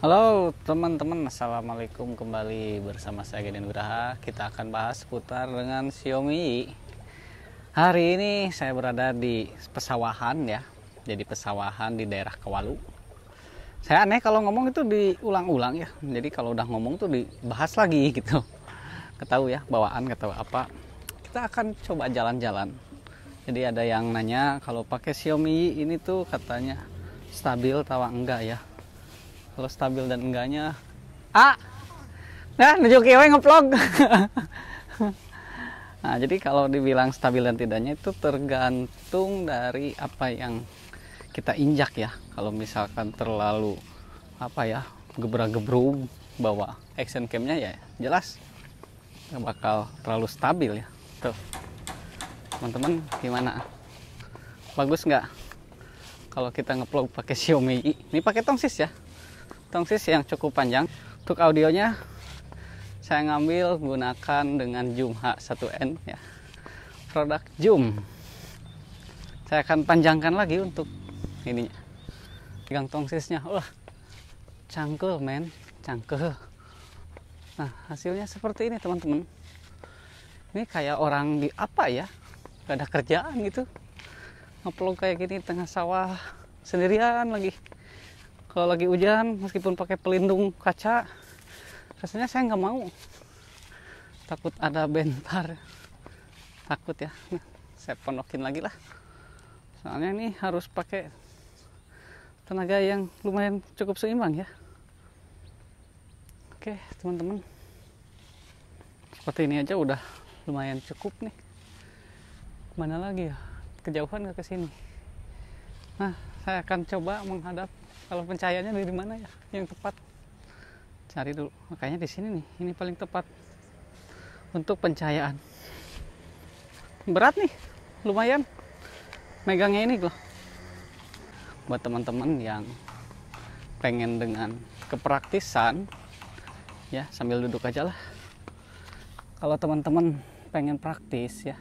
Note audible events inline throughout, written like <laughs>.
Halo teman-teman, Assalamualaikum kembali bersama saya Geden Graha Kita akan bahas seputar dengan Xiaomi Hari ini saya berada di pesawahan ya Jadi pesawahan di daerah Kewalu Saya aneh kalau ngomong itu diulang-ulang ya Jadi kalau udah ngomong tuh dibahas lagi <laughs> gitu Ketahu ya bawaan ketahu apa Kita akan coba jalan-jalan Jadi ada yang nanya kalau pakai Xiaomi ini tuh katanya stabil tawa enggak ya kalau stabil dan enggaknya ah nah nuju kewe ngevlog. <laughs> nah jadi kalau dibilang stabil dan tidaknya itu tergantung dari apa yang kita injak ya kalau misalkan terlalu apa ya gebra gebru bawa action camnya ya jelas nggak bakal terlalu stabil ya tuh teman-teman gimana bagus nggak kalau kita ngeplug pakai Xiaomi ini pakai tongsis ya tongsis yang cukup panjang. Untuk audionya saya ngambil gunakan dengan Zoom H1N ya. Produk Zoom. Saya akan panjangkan lagi untuk ini. Pegang tongsisnya. Wah. cangkul men. Cangkel. Nah, hasilnya seperti ini, teman-teman. Ini kayak orang di apa ya? Gak ada kerjaan gitu. Ngeplong kayak gini tengah sawah sendirian lagi kalau lagi hujan meskipun pakai pelindung kaca rasanya saya nggak mau takut ada bentar takut ya nah, saya penokin lagi lah soalnya ini harus pakai tenaga yang lumayan cukup seimbang ya oke teman-teman seperti ini aja udah lumayan cukup nih mana lagi ya kejauhan nggak ke sini nah saya akan coba menghadap kalau pencahayaannya dari mana ya yang tepat cari dulu makanya di sini nih ini paling tepat untuk pencahayaan berat nih lumayan megangnya ini loh buat teman-teman yang pengen dengan kepraktisan ya sambil duduk aja lah kalau teman-teman pengen praktis ya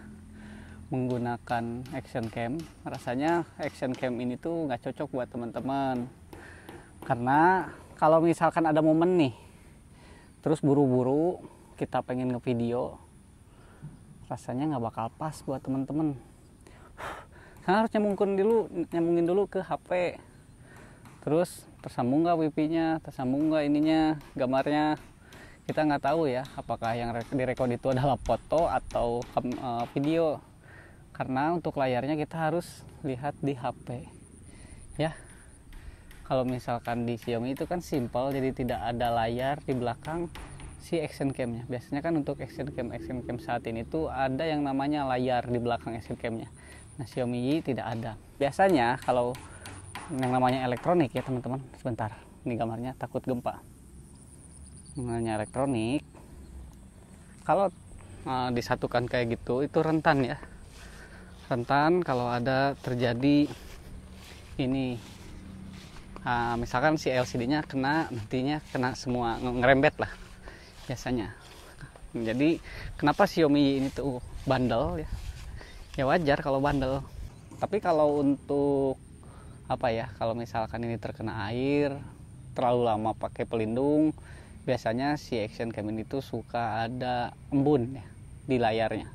menggunakan action cam rasanya action cam ini tuh nggak cocok buat teman-teman karena kalau misalkan ada momen nih terus buru-buru kita pengen ngevideo rasanya nggak bakal pas buat temen-temen Saya <sighs> harus nyambungin dulu nyambungin dulu ke HP terus tersambung nggak wifi-nya tersambung nggak ininya gambarnya kita nggak tahu ya apakah yang direkod itu adalah foto atau eh, video karena untuk layarnya kita harus lihat di HP ya kalau misalkan di Xiaomi itu kan simple jadi tidak ada layar di belakang si action camnya biasanya kan untuk action cam action cam saat ini tuh ada yang namanya layar di belakang action camnya nah Xiaomi Yi tidak ada biasanya kalau yang namanya elektronik ya teman-teman sebentar ini gambarnya takut gempa namanya elektronik kalau uh, disatukan kayak gitu itu rentan ya rentan kalau ada terjadi ini uh, misalkan si LCD-nya kena nantinya kena semua ngerembet lah biasanya jadi kenapa Xiaomi ini tuh bandel ya ya wajar kalau bandel tapi kalau untuk apa ya kalau misalkan ini terkena air terlalu lama pakai pelindung biasanya si action cam ini tuh suka ada embun ya di layarnya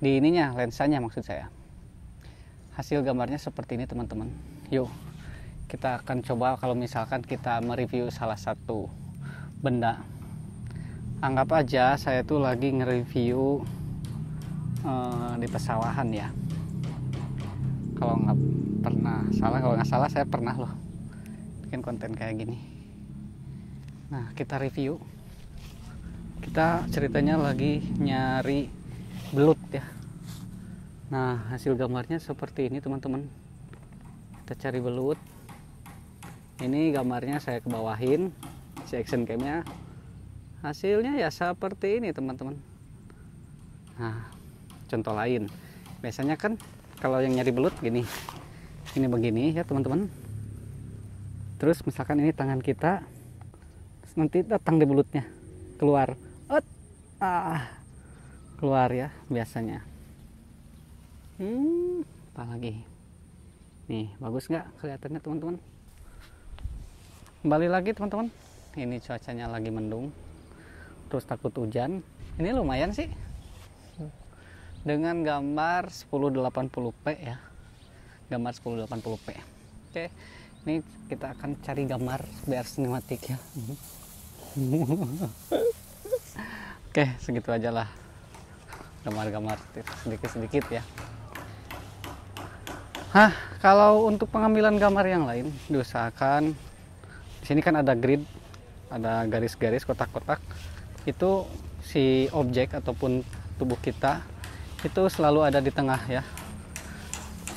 di ininya lensanya maksud saya hasil gambarnya seperti ini teman-teman yuk kita akan coba kalau misalkan kita mereview salah satu benda anggap aja saya tuh lagi nge-review uh, di pesawahan ya kalau nggak pernah salah kalau nggak salah saya pernah loh bikin konten kayak gini nah kita review kita ceritanya lagi nyari belut ya nah hasil gambarnya seperti ini teman-teman kita cari belut ini gambarnya saya kebawahin si action camnya hasilnya ya seperti ini teman-teman nah contoh lain biasanya kan kalau yang nyari belut gini ini begini ya teman-teman terus misalkan ini tangan kita nanti datang di belutnya keluar Ot, ah keluar ya biasanya hmm apa lagi nih bagus nggak kelihatannya teman-teman kembali lagi teman-teman ini cuacanya lagi mendung terus takut hujan ini lumayan sih dengan gambar 1080p ya gambar 1080p oke ini kita akan cari gambar biar sinematik ya <laughs> oke segitu aja lah gambar-gambar sedikit-sedikit ya Hah, kalau untuk pengambilan gambar yang lain, diusahakan sini kan ada grid, ada garis-garis kotak-kotak. Itu si objek ataupun tubuh kita itu selalu ada di tengah ya.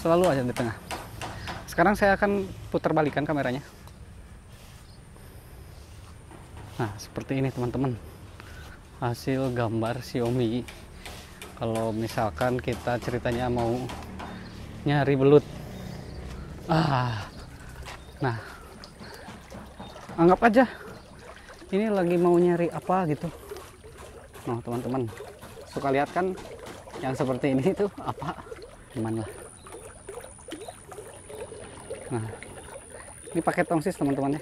Selalu ada di tengah. Sekarang saya akan putar balikan kameranya. Nah, seperti ini teman-teman. Hasil gambar Xiaomi. Kalau misalkan kita ceritanya mau nyari belut. Ah. Nah, anggap aja ini lagi mau nyari apa gitu nah teman-teman suka lihat kan yang seperti ini tuh apa gimana? nah ini pakai tongsis teman-teman ya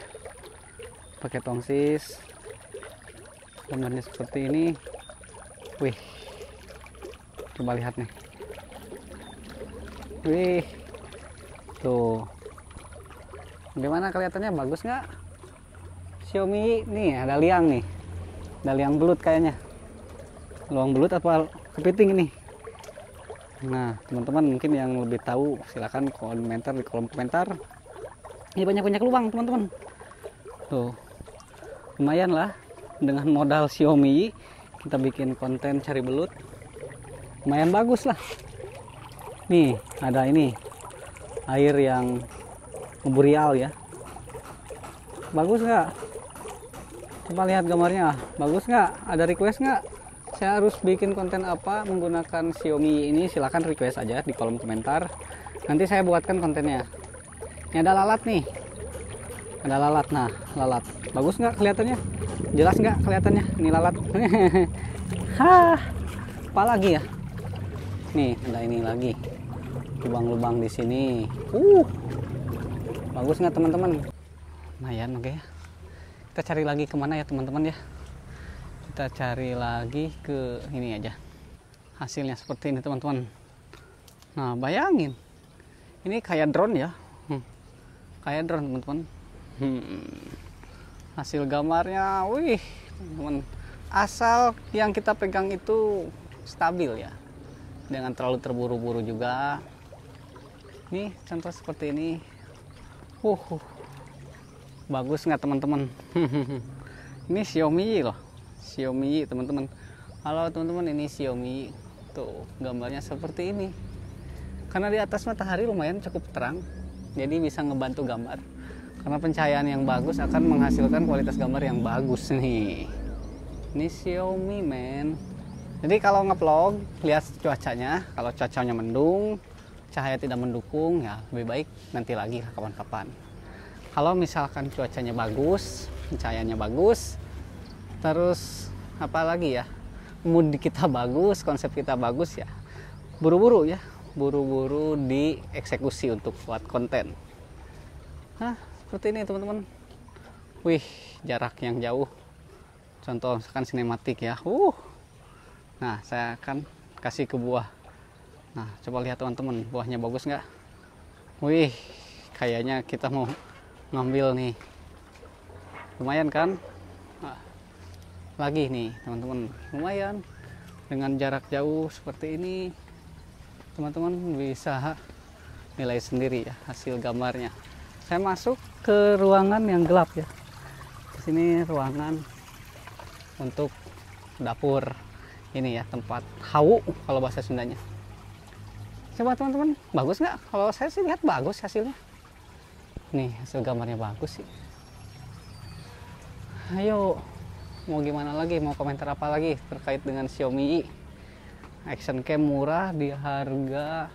pakai tongsis temannya seperti ini wih coba lihat nih wih tuh gimana kelihatannya bagus nggak Xiaomi nih ada liang nih ada liang belut kayaknya luang belut atau kepiting ini nah teman-teman mungkin yang lebih tahu silahkan komentar di kolom komentar ini banyak-banyak lubang teman-teman tuh lumayan lah dengan modal Xiaomi kita bikin konten cari belut lumayan bagus lah nih ada ini air yang memburial ya bagus nggak coba lihat gambarnya bagus nggak ada request nggak saya harus bikin konten apa menggunakan Xiaomi ini silahkan request aja di kolom komentar nanti saya buatkan kontennya ini ada lalat nih ada lalat nah lalat bagus nggak kelihatannya jelas nggak kelihatannya ini lalat <laughs> hah apa lagi ya nih ada ini lagi lubang-lubang di sini uh bagus nggak teman-teman lumayan oke okay. Ya kita cari lagi kemana ya teman-teman ya kita cari lagi ke ini aja hasilnya seperti ini teman-teman nah bayangin ini kayak drone ya hmm. kayak drone teman-teman hmm. hasil gambarnya wih teman-teman asal yang kita pegang itu stabil ya dengan terlalu terburu-buru juga ini contoh seperti ini uh, uh bagus nggak teman-teman <laughs> ini Xiaomi loh Xiaomi teman-teman halo teman-teman ini Xiaomi tuh gambarnya seperti ini karena di atas matahari lumayan cukup terang jadi bisa ngebantu gambar karena pencahayaan yang bagus akan menghasilkan kualitas gambar yang bagus nih ini Xiaomi men jadi kalau ngevlog lihat cuacanya kalau cuacanya mendung cahaya tidak mendukung ya lebih baik nanti lagi kapan-kapan kalau misalkan cuacanya bagus cahayanya bagus terus apa lagi ya mood kita bagus konsep kita bagus ya buru-buru ya buru-buru dieksekusi untuk buat konten nah seperti ini teman-teman wih jarak yang jauh contoh misalkan sinematik ya uh nah saya akan kasih ke buah nah coba lihat teman-teman buahnya bagus nggak wih kayaknya kita mau ngambil nih lumayan kan ah, lagi nih teman-teman lumayan dengan jarak jauh seperti ini teman-teman bisa nilai sendiri ya hasil gambarnya saya masuk ke ruangan yang gelap ya di sini ruangan untuk dapur ini ya tempat hau kalau bahasa Sundanya coba teman-teman bagus nggak kalau saya sih lihat bagus hasilnya nih hasil gambarnya bagus sih ayo mau gimana lagi mau komentar apa lagi terkait dengan Xiaomi action cam murah di harga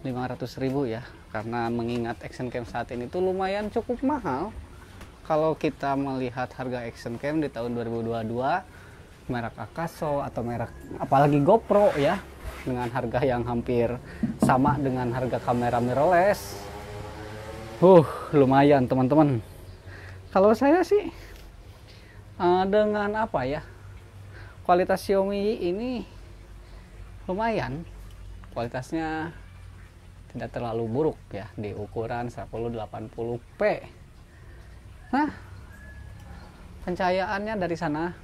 500.000 ya karena mengingat action cam saat ini itu lumayan cukup mahal kalau kita melihat harga action cam di tahun 2022 merek Akaso atau merek apalagi GoPro ya dengan harga yang hampir sama dengan harga kamera mirrorless Huh, lumayan teman-teman. Kalau saya sih uh, dengan apa ya? Kualitas Xiaomi ini lumayan. Kualitasnya tidak terlalu buruk ya di ukuran 1080p. Nah, pencahayaannya dari sana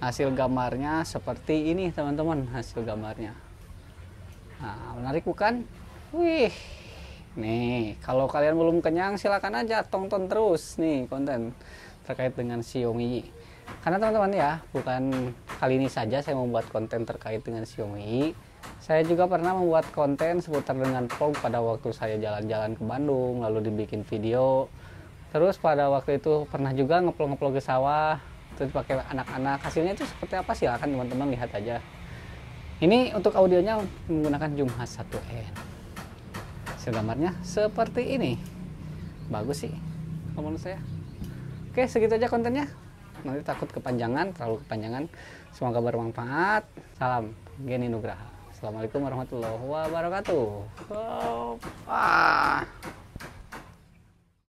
hasil gambarnya seperti ini teman-teman hasil gambarnya nah menarik bukan wih Nih, kalau kalian belum kenyang silakan aja tonton terus nih konten terkait dengan Xiaomi. Karena teman-teman ya, bukan kali ini saja saya membuat konten terkait dengan Xiaomi. Saya juga pernah membuat konten seputar dengan Pog pada waktu saya jalan-jalan ke Bandung, lalu dibikin video. Terus pada waktu itu pernah juga ngeplong-ngeplong ke sawah, terus pakai anak-anak. Hasilnya itu seperti apa silakan teman-teman lihat aja. Ini untuk audionya menggunakan Zoom H1n hasil gambarnya seperti ini bagus sih menurut saya oke segitu aja kontennya nanti takut kepanjangan terlalu kepanjangan semoga bermanfaat salam Geni Nugraha Assalamualaikum warahmatullahi wabarakatuh wow. ah.